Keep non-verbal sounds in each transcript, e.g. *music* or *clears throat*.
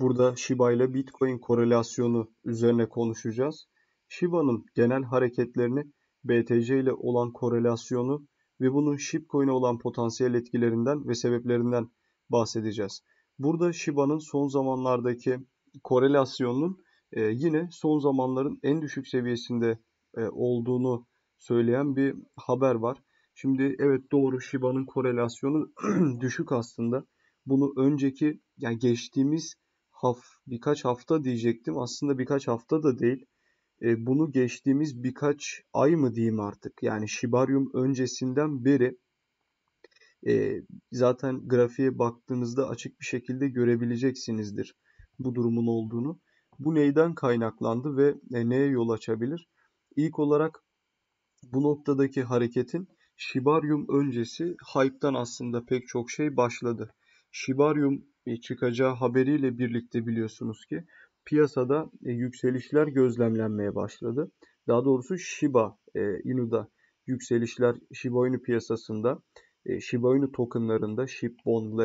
Burada Shiba ile Bitcoin korelasyonu üzerine konuşacağız. Shiba'nın genel hareketlerini, BTC ile olan korelasyonu ve bunun Shibcoin'e olan potansiyel etkilerinden ve sebeplerinden bahsedeceğiz. Burada Shiba'nın son zamanlardaki korelasyonunun e, yine son zamanların en düşük seviyesinde e, olduğunu söyleyen bir haber var. Şimdi evet doğru Shiba'nın korelasyonu *clears throat* düşük aslında. Bunu önceki yani geçtiğimiz haf, birkaç hafta diyecektim. Aslında birkaç hafta da değil. E, bunu geçtiğimiz birkaç ay mı diyeyim artık. Yani şibaryum öncesinden beri e, zaten grafiğe baktığınızda açık bir şekilde görebileceksinizdir bu durumun olduğunu. Bu neyden kaynaklandı ve e, neye yol açabilir? İlk olarak bu noktadaki hareketin Şibaryum öncesi hype'tan aslında pek çok şey başladı. Şibaryum e, çıkacağı haberiyle birlikte biliyorsunuz ki piyasada e, yükselişler gözlemlenmeye başladı. Daha doğrusu Shiba e, Inu'da yükselişler Shiba Inu piyasasında Shiba Inu tokenlarında Shibon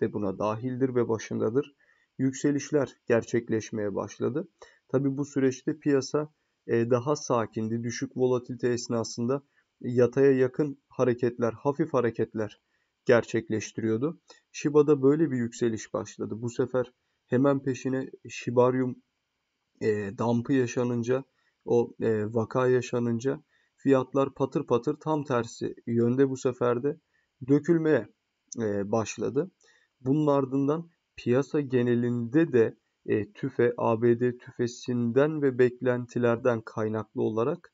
de buna dahildir ve başındadır. Yükselişler gerçekleşmeye başladı. Tabi bu süreçte piyasa daha sakindi. Düşük volatilite esnasında yataya yakın hareketler, hafif hareketler gerçekleştiriyordu. Shiba'da böyle bir yükseliş başladı. Bu sefer hemen peşine Shibarium e, dumpı yaşanınca o e, vaka yaşanınca fiyatlar patır patır tam tersi yönde bu sefer de dökülmeye e, başladı. Bunun ardından piyasa genelinde de e, tüfe ABD tüfesinden ve beklentilerden kaynaklı olarak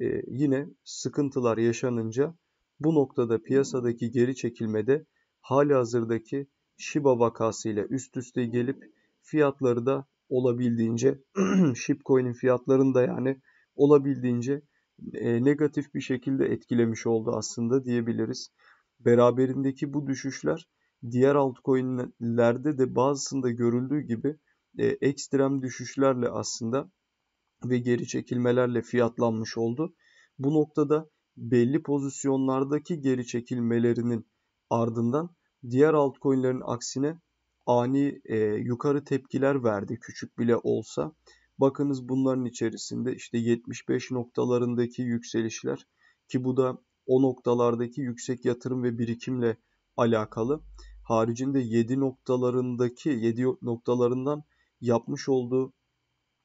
e, yine sıkıntılar yaşanınca bu noktada piyasadaki geri çekilmede hali hazırdaki Shiba vakasıyla üst üste gelip fiyatları da olabildiğince *clears throat* Shipcoin'in fiyatlarını da yani olabildiğince e, negatif bir şekilde etkilemiş oldu aslında diyebiliriz. Beraberindeki bu düşüşler diğer altcoin'lerde de bazısında görüldüğü gibi e, ekstrem düşüşlerle aslında ve geri çekilmelerle fiyatlanmış oldu. Bu noktada belli pozisyonlardaki geri çekilmelerinin ardından diğer altcoin'lerin aksine ani e, yukarı tepkiler verdi küçük bile olsa. Bakınız bunların içerisinde işte 75 noktalarındaki yükselişler ki bu da o noktalardaki yüksek yatırım ve birikimle alakalı. Haricinde 7 noktalarındaki 7 noktalarından yapmış olduğu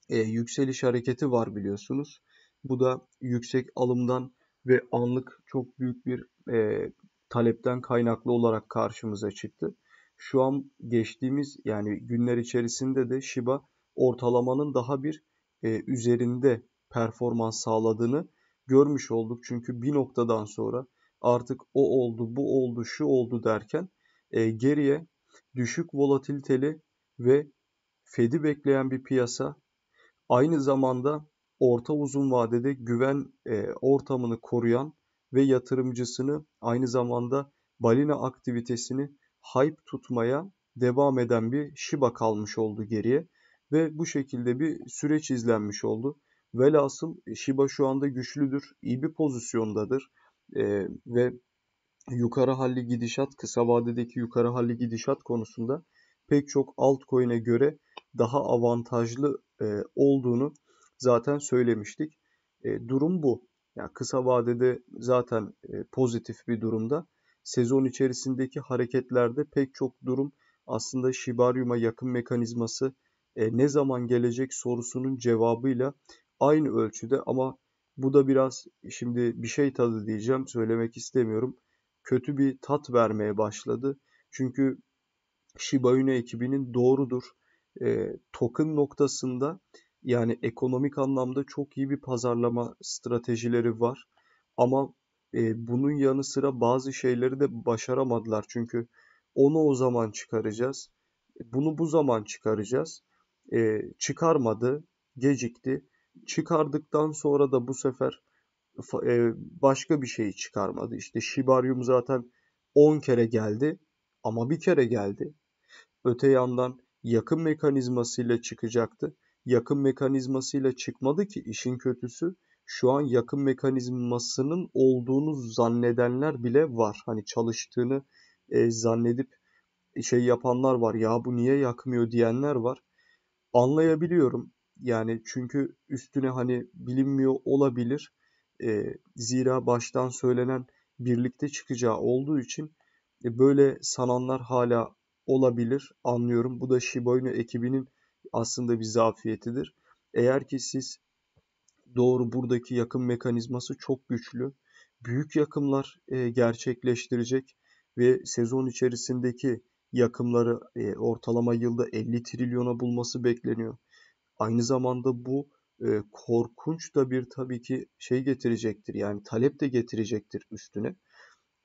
e, yükseliş hareketi var biliyorsunuz. Bu da yüksek alımdan ve anlık çok büyük bir e, talepten kaynaklı olarak karşımıza çıktı. Şu an geçtiğimiz yani günler içerisinde de Shiba ortalamanın daha bir e, üzerinde performans sağladığını görmüş olduk. Çünkü bir noktadan sonra artık o oldu, bu oldu, şu oldu derken e, geriye düşük volatiliteli ve Fed'i bekleyen bir piyasa aynı zamanda orta uzun vadede güven e, ortamını koruyan ve yatırımcısını aynı zamanda balina aktivitesini hype tutmaya devam eden bir Shiba kalmış oldu geriye ve bu şekilde bir süreç izlenmiş oldu. Velhasıl Shiba şu anda güçlüdür, iyi bir pozisyondadır ee, ve yukarı halli gidişat, kısa vadedeki yukarı halli gidişat konusunda pek çok altcoin'e göre daha avantajlı e, olduğunu zaten söylemiştik. E, durum bu. Yani kısa vadede zaten e, pozitif bir durumda. Sezon içerisindeki hareketlerde pek çok durum aslında şibaryuma yakın mekanizması e, ne zaman gelecek sorusunun cevabıyla aynı ölçüde ama bu da biraz şimdi bir şey tadı diyeceğim söylemek istemiyorum. Kötü bir tat vermeye başladı. Çünkü Shiba Inu ekibinin doğrudur e, token noktasında yani ekonomik anlamda çok iyi bir pazarlama stratejileri var. Ama e, bunun yanı sıra bazı şeyleri de başaramadılar. Çünkü onu o zaman çıkaracağız. Bunu bu zaman çıkaracağız. E, çıkarmadı, gecikti. Çıkardıktan sonra da bu sefer e, başka bir şeyi çıkarmadı. İşte Şibaryum zaten 10 kere geldi ama bir kere geldi. Öte yandan yakın mekanizmasıyla çıkacaktı yakın mekanizmasıyla çıkmadı ki işin kötüsü şu an yakın mekanizmasının olduğunu zannedenler bile var. Hani çalıştığını e, zannedip şey yapanlar var. Ya bu niye yakmıyor diyenler var. Anlayabiliyorum. Yani çünkü üstüne hani bilinmiyor olabilir. E, zira baştan söylenen birlikte çıkacağı olduğu için e, böyle sananlar hala olabilir. Anlıyorum. Bu da Shiba Inu ekibinin aslında bir zafiyetidir. Eğer ki siz doğru buradaki yakım mekanizması çok güçlü, büyük yakımlar e, gerçekleştirecek ve sezon içerisindeki yakımları e, ortalama yılda 50 trilyona bulması bekleniyor. Aynı zamanda bu e, korkunç da bir tabii ki şey getirecektir. Yani talep de getirecektir üstüne.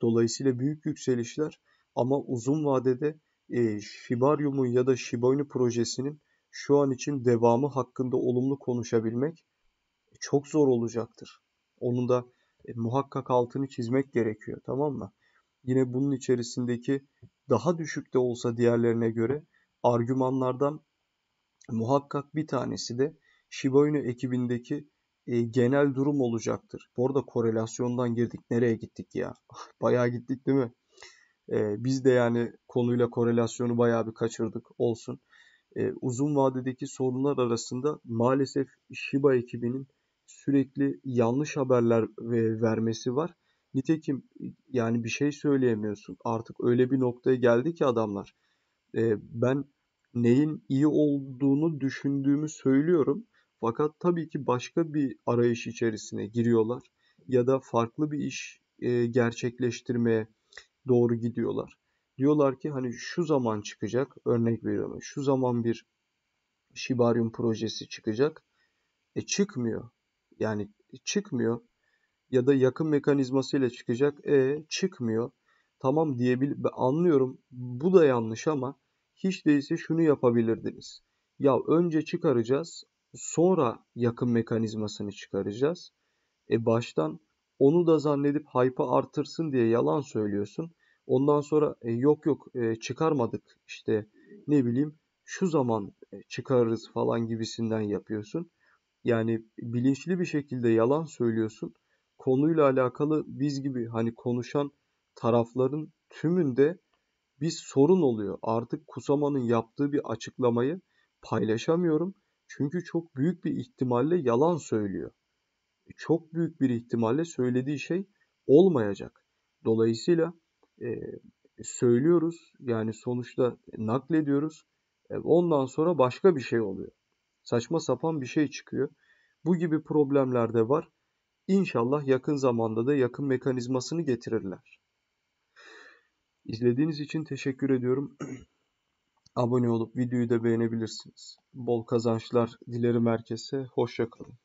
Dolayısıyla büyük yükselişler ama uzun vadede e, Shibarium'un ya da Shiba Inu projesinin şu an için devamı hakkında olumlu konuşabilmek çok zor olacaktır. Onun da e, muhakkak altını çizmek gerekiyor tamam mı? Yine bunun içerisindeki daha düşük de olsa diğerlerine göre argümanlardan muhakkak bir tanesi de Shiba Inu ekibindeki e, genel durum olacaktır. Bu arada korelasyondan girdik. Nereye gittik ya? Ah, bayağı gittik değil mi? E, biz de yani konuyla korelasyonu bayağı bir kaçırdık. Olsun e, uzun vadedeki sorunlar arasında maalesef Shiba ekibinin sürekli yanlış haberler vermesi var. Nitekim e, yani bir şey söyleyemiyorsun. Artık öyle bir noktaya geldi ki adamlar. E, ben neyin iyi olduğunu düşündüğümü söylüyorum. Fakat tabii ki başka bir arayış içerisine giriyorlar ya da farklı bir iş e, gerçekleştirmeye doğru gidiyorlar. Diyorlar ki hani şu zaman çıkacak. Örnek veriyorum. Şu zaman bir Shibarium projesi çıkacak. E çıkmıyor. Yani e, çıkmıyor. Ya da yakın mekanizması ile çıkacak. E çıkmıyor. Tamam diyebil anlıyorum. Bu da yanlış ama hiç değilse şunu yapabilirdiniz. Ya önce çıkaracağız, sonra yakın mekanizmasını çıkaracağız. E baştan onu da zannedip hype'ı artırsın diye yalan söylüyorsun. Ondan sonra e, yok yok e, çıkarmadık işte ne bileyim şu zaman e, çıkarırız falan gibisinden yapıyorsun. Yani bilinçli bir şekilde yalan söylüyorsun. Konuyla alakalı biz gibi hani konuşan tarafların tümünde bir sorun oluyor. Artık Kusama'nın yaptığı bir açıklamayı paylaşamıyorum. Çünkü çok büyük bir ihtimalle yalan söylüyor. Çok büyük bir ihtimalle söylediği şey olmayacak. Dolayısıyla e, söylüyoruz. Yani sonuçta naklediyoruz. E, ondan sonra başka bir şey oluyor. Saçma sapan bir şey çıkıyor. Bu gibi problemler de var. İnşallah yakın zamanda da yakın mekanizmasını getirirler. İzlediğiniz için teşekkür ediyorum. *clears throat* Abone olup videoyu da beğenebilirsiniz. Bol kazançlar dilerim herkese. Hoşçakalın.